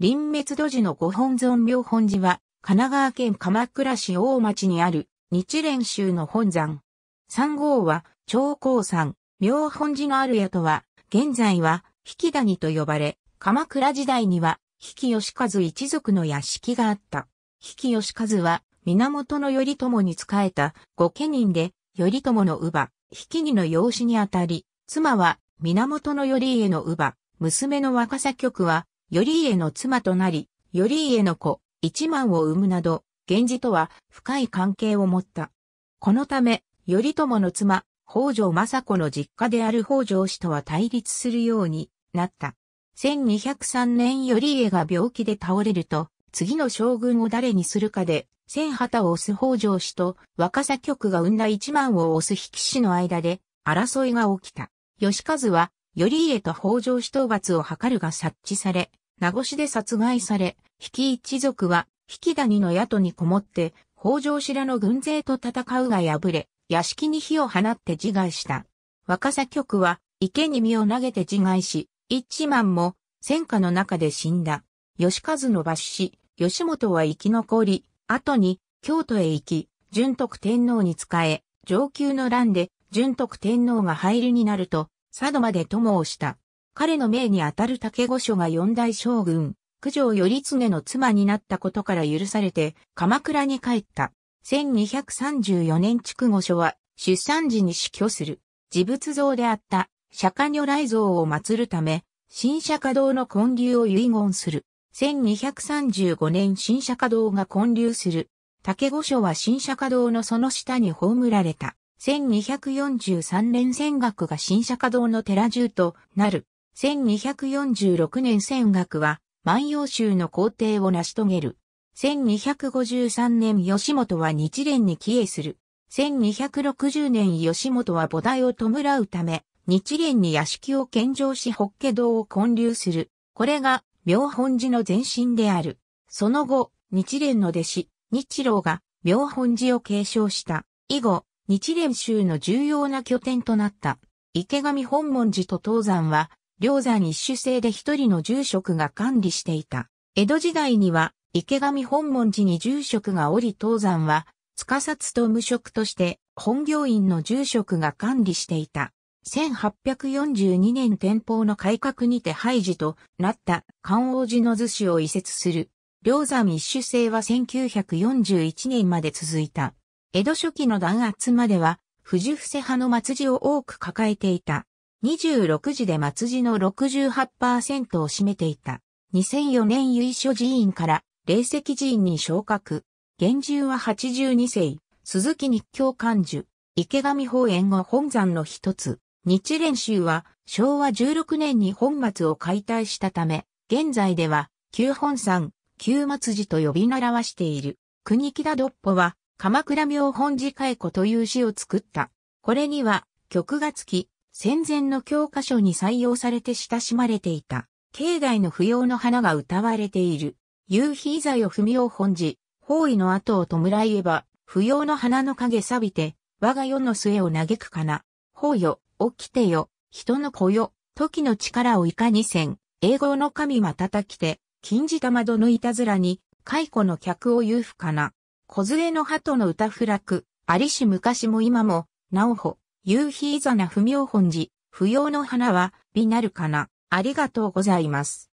臨滅土寺のご本尊妙本寺は、神奈川県鎌倉市大町にある日蓮宗の本山。三号は、長江山、妙本寺のある宿は、現在は、引谷と呼ばれ、鎌倉時代には、引吉和一族の屋敷があった。引吉和は、源頼朝に仕えた御家人で、頼朝の乳母、引木の養子にあたり、妻は、源頼家の乳母、娘の若狭局は、頼家の妻となり、頼家の子、一万を生むなど、源氏とは深い関係を持った。このため、頼朝の妻、北条政子の実家である北条氏とは対立するようになった。1203年頼家が病気で倒れると、次の将軍を誰にするかで、千旗を押す北条氏と若狭局が生んだ一万を押す引き氏の間で争いが起きた。義和は頼家と北条氏討伐を図るが察知され、名護市で殺害され、比企一族は、引き谷の宿にこもって、北条氏らの軍勢と戦うが敗れ、屋敷に火を放って自害した。若狭局は、池に身を投げて自害し、一万も、戦火の中で死んだ。義和の抜し、吉本は生き残り、後に、京都へ行き、順徳天皇に仕え、上級の乱で、順徳天皇が廃りになると、佐渡まで友をした。彼の命にあたる竹御所が四大将軍、九条頼常の妻になったことから許されて、鎌倉に帰った。1234年築御所は、出産時に死去する。自仏像であった、釈迦如来像を祀るため、新釈迦堂の建立を遺言する。1235年新釈迦堂が建立する。竹御所は新釈迦堂のその下に葬られた。1243年戦学が新釈迦堂の寺中となる。1246年戦学は万葉集の皇帝を成し遂げる。1253年吉本は日蓮に帰依する。1260年吉本は菩提を弔うため、日蓮に屋敷を献上し法華堂を建立する。これが妙本寺の前身である。その後、日蓮の弟子、日郎が妙本寺を継承した。以後、日蓮宗の重要な拠点となった。池上本門寺と東山は、両山一種制で一人の住職が管理していた。江戸時代には、池上本門寺に住職がおり東山は、司と無職として、本業院の住職が管理していた。1842年天保の改革にて廃寺となった関王寺の図子を移設する。両山一種制は1941年まで続いた。江戸初期の弾圧までは、藤伏派の末字を多く抱えていた。26時で末字の68%を占めていた。2004年由緒寺院から、霊石寺院に昇格。現住は82世、鈴木日教館樹、池上法縁後本山の一つ。日蓮宗は昭和16年に本松を解体したため、現在では旧本山、旧松寺と呼び習わしている。国木田独歩は鎌倉明本寺解雇という詩を作った。これには曲がつき、戦前の教科書に採用されて親しまれていた。境内の不要の花が歌われている。夕日座よ文を本寺、方位の後を弔えば、不要の花の影錆びて、我が世の末を嘆くかな。法よ、起きてよ、人の子よ、時の力をいかにせん、英語の神またたきて、禁じた窓のいたずらに、解雇の客をうふかな。小杖の鳩の歌不落、ありし昔も今も、なおほ、夕日いざな不明本寺、不要の花は、美なるかな。ありがとうございます。